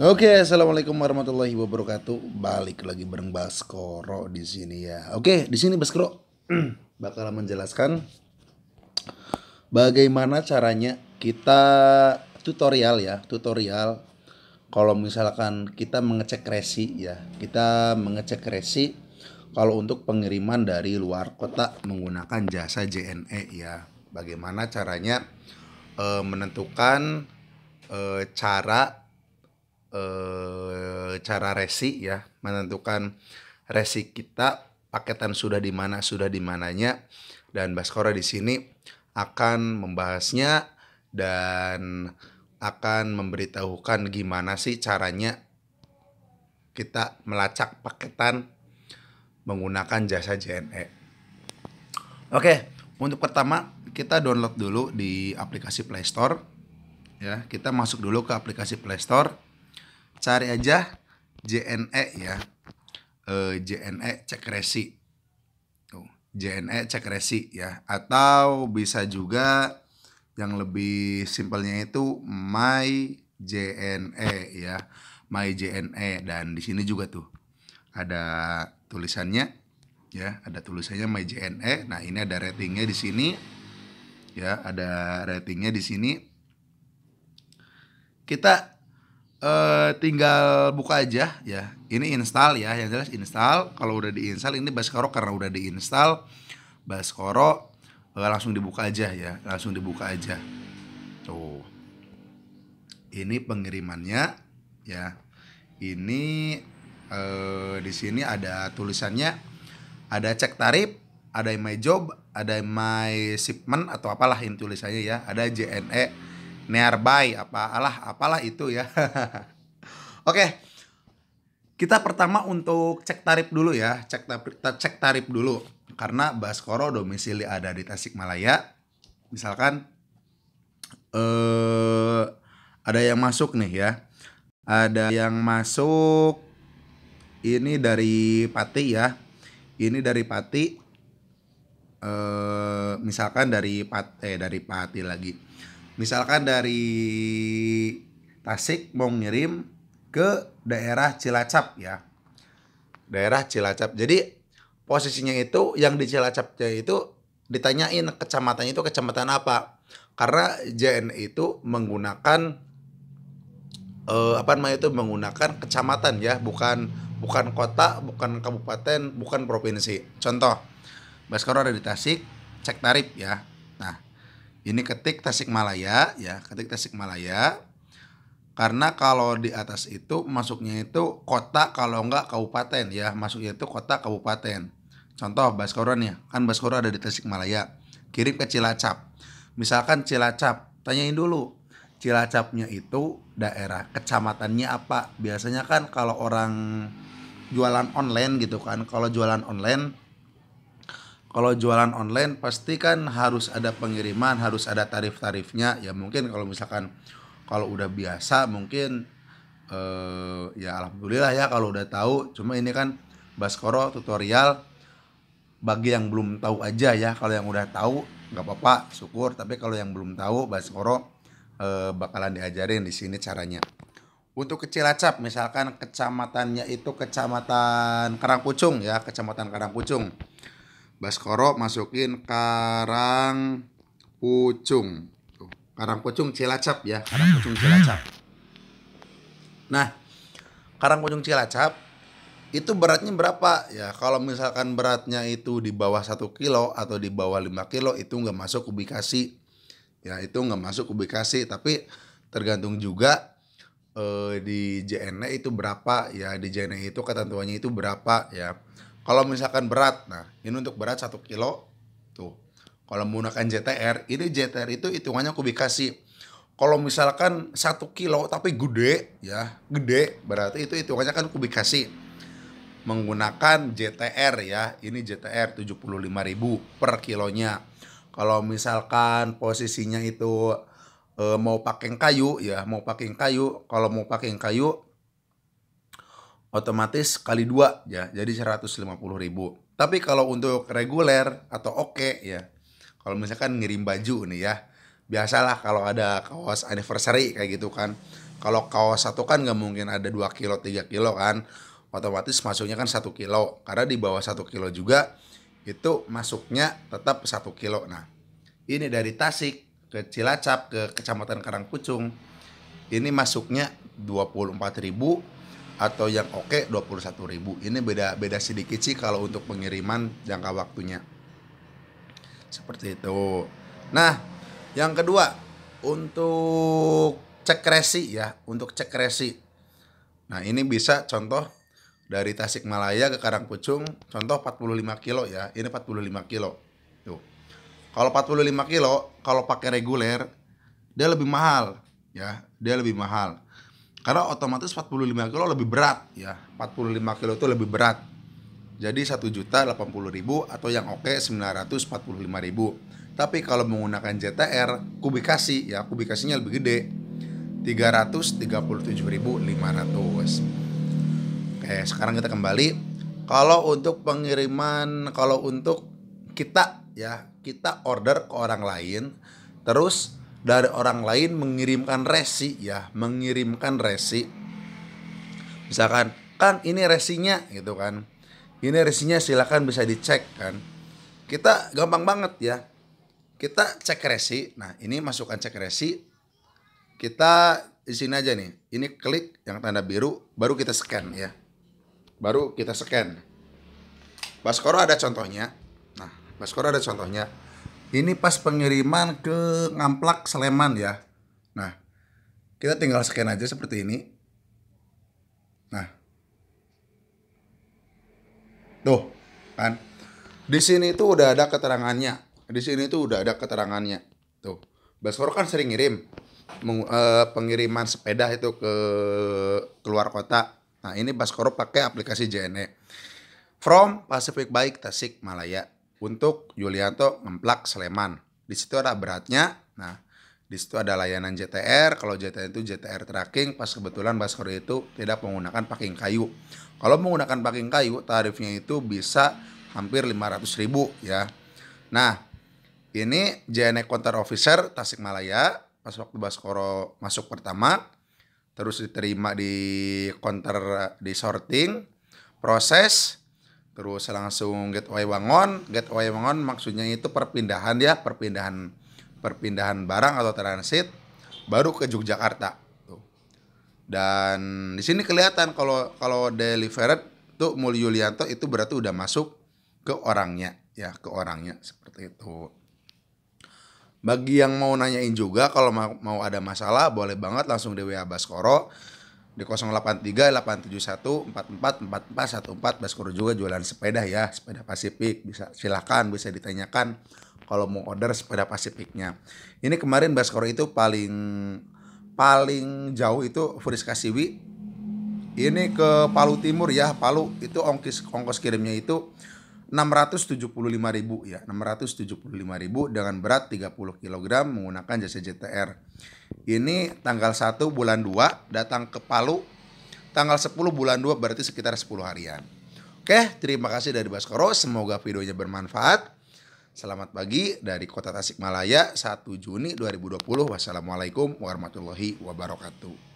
Oke, okay, assalamualaikum warahmatullahi wabarakatuh. Balik lagi bareng Baskoro di sini ya. Oke, okay, di sini Baskoro bakal menjelaskan bagaimana caranya kita tutorial ya, tutorial kalau misalkan kita mengecek resi ya, kita mengecek resi kalau untuk pengiriman dari luar kota menggunakan jasa JNE ya. Bagaimana caranya e, menentukan e, cara eh, cara resi ya menentukan resi kita paketan sudah di mana sudah di mananya dan Baskora di sini akan membahasnya dan akan memberitahukan gimana sih caranya kita melacak paketan menggunakan jasa JNE. Oke, untuk pertama kita download dulu di aplikasi Play Store. Ya, kita masuk dulu ke aplikasi Play Store cari aja JNE ya eh, E, JNE cek resi Tuh, JNE cek resi ya atau bisa juga yang lebih simpelnya itu my JNE ya my JNE dan di sini juga tuh ada tulisannya ya ada tulisannya my JNE nah ini ada ratingnya di sini ya ada ratingnya di sini kita uh, tinggal buka aja ya. Ini install ya, yang jelas install. Kalau udah diinstal ini Baskoro karena udah diinstal Baskoro eh, langsung dibuka aja ya, langsung dibuka aja. Tuh. Ini pengirimannya ya. Ini uh, di sini ada tulisannya ada cek tarif, ada my job, ada my shipment atau apalah ini tulisannya ya, ada JNE nearby alah apalah itu ya. Oke. Kita pertama untuk cek tarif dulu ya, cek tarif, cek tarif dulu karena Baskoro domisili ada di Tasikmalaya. Misalkan eh ada yang masuk nih ya. Ada yang masuk ini dari Pati ya. Ini dari Pati eh misalkan dari Pati eh dari Pati lagi misalkan dari Tasik mau ngirim ke daerah Cilacap ya daerah Cilacap jadi posisinya itu yang di Cilacapnya itu ditanyain kecamatannya itu kecamatan apa karena JNE itu menggunakan eh, apa namanya itu menggunakan kecamatan ya bukan bukan kota bukan kabupaten bukan provinsi contoh Baskoro ada di Tasik cek tarif ya ini ketik Tasikmalaya ya, ketik Tasikmalaya. Karena kalau di atas itu masuknya itu kota kalau enggak kabupaten ya, masuknya itu kota kabupaten. Contoh Baskoran ya, kan Baskoro ada di Tasikmalaya. Kirim ke Cilacap. Misalkan Cilacap, tanyain dulu Cilacapnya itu daerah kecamatannya apa? Biasanya kan kalau orang jualan online gitu kan, kalau jualan online kalau jualan online pasti kan harus ada pengiriman, harus ada tarif-tarifnya. Ya mungkin kalau misalkan kalau udah biasa mungkin eh, ya alhamdulillah ya kalau udah tahu. Cuma ini kan Baskoro tutorial bagi yang belum tahu aja ya. Kalau yang udah tahu nggak apa-apa, syukur. Tapi kalau yang belum tahu Baskoro eh, bakalan diajarin di sini caranya. Untuk kecil acap misalkan kecamatannya itu kecamatan Karangkucung ya, kecamatan Karangpucung Baskoro masukin Karang Pucung. Tuh, Karang Pucung Cilacap ya, Karang Pucung Cilacap. Nah, Karang Pucung Cilacap itu beratnya berapa ya kalau misalkan beratnya itu di bawah satu kilo atau di bawah 5 kilo itu nggak masuk kubikasi ya itu nggak masuk kubikasi tapi tergantung juga eh, di JNE itu berapa ya di JNE itu ketentuannya itu berapa ya kalau misalkan berat, nah ini untuk berat satu kilo, tuh. Kalau menggunakan JTR, ini JTR itu hitungannya kubikasi. Kalau misalkan satu kilo tapi gede, ya gede, berarti itu hitungannya kan kubikasi. Menggunakan JTR ya, ini JTR tujuh puluh lima ribu per kilonya. Kalau misalkan posisinya itu e, mau pakai kayu ya, mau pakai kayu, kalau mau pakai kayu otomatis kali dua ya jadi 150 ribu tapi kalau untuk reguler atau oke okay, ya kalau misalkan ngirim baju nih ya biasalah kalau ada kaos anniversary kayak gitu kan kalau kaos satu kan nggak mungkin ada 2 kilo 3 kilo kan otomatis masuknya kan satu kilo karena di bawah satu kilo juga itu masuknya tetap satu kilo nah ini dari Tasik ke Cilacap ke Kecamatan Karangpucung ini masuknya 24 ribu atau yang oke okay, 21.000. Ini beda beda sedikit sih kalau untuk pengiriman jangka waktunya. Seperti itu. Nah, yang kedua untuk cek resi ya, untuk cek resi. Nah, ini bisa contoh dari Tasikmalaya ke Karangpucung contoh 45 kilo ya. Ini 45 kilo. Tuh. Kalau 45 kilo kalau pakai reguler dia lebih mahal ya, dia lebih mahal karena otomatis 45 kilo lebih berat ya. 45 kilo itu lebih berat. Jadi 1 juta 80 ribu atau yang oke okay 945 ribu. Tapi kalau menggunakan JTR kubikasi ya kubikasinya lebih gede. 337.500. Oke, sekarang kita kembali. Kalau untuk pengiriman, kalau untuk kita ya, kita order ke orang lain terus dari orang lain mengirimkan resi ya mengirimkan resi misalkan kan ini resinya gitu kan ini resinya silahkan bisa dicek kan kita gampang banget ya kita cek resi nah ini masukkan cek resi kita di sini aja nih ini klik yang tanda biru baru kita scan ya baru kita scan Baskoro ada contohnya nah Baskoro ada contohnya ini pas pengiriman ke Ngamplak Sleman ya. Nah, kita tinggal scan aja seperti ini. Nah. Tuh, kan. Di sini itu udah ada keterangannya. Di sini itu udah ada keterangannya. Tuh. Baskoro kan sering ngirim meng, uh, pengiriman sepeda itu ke keluar kota. Nah, ini Baskoro pakai aplikasi JNE. From Pacific Bike Tasik Malaya untuk Yulianto ngemplak Sleman. Di situ ada beratnya. Nah, di situ ada layanan JTR. Kalau JTR itu JTR tracking, pas kebetulan Baskoro itu tidak menggunakan packing kayu. Kalau menggunakan packing kayu, tarifnya itu bisa hampir 500 ribu ya. Nah, ini JNE Counter Officer Tasikmalaya pas waktu Baskoro masuk pertama terus diterima di counter di sorting proses terus langsung gateway Wangon gateway Wangon maksudnya itu perpindahan ya perpindahan perpindahan barang atau transit baru ke Yogyakarta tuh dan di sini kelihatan kalau kalau delivered tuh Mul Yulianto itu berarti udah masuk ke orangnya ya ke orangnya seperti itu bagi yang mau nanyain juga kalau mau ada masalah boleh banget langsung di WA Baskoro di 083 871 44 44 14 Baskur juga jualan sepeda ya sepeda Pasifik bisa silakan bisa ditanyakan kalau mau order sepeda Pasifiknya ini kemarin Baskor itu paling paling jauh itu Friska Siwi ini ke Palu Timur ya Palu itu ongkis ongkos kirimnya itu 675.000 ya 675.000 dengan berat 30 kg menggunakan jasa JTR ini tanggal 1 bulan 2 datang ke Palu. Tanggal 10 bulan 2 berarti sekitar 10 harian. Oke, terima kasih dari Baskoro. Semoga videonya bermanfaat. Selamat pagi dari kota Tasikmalaya 1 Juni 2020. Wassalamualaikum warahmatullahi wabarakatuh.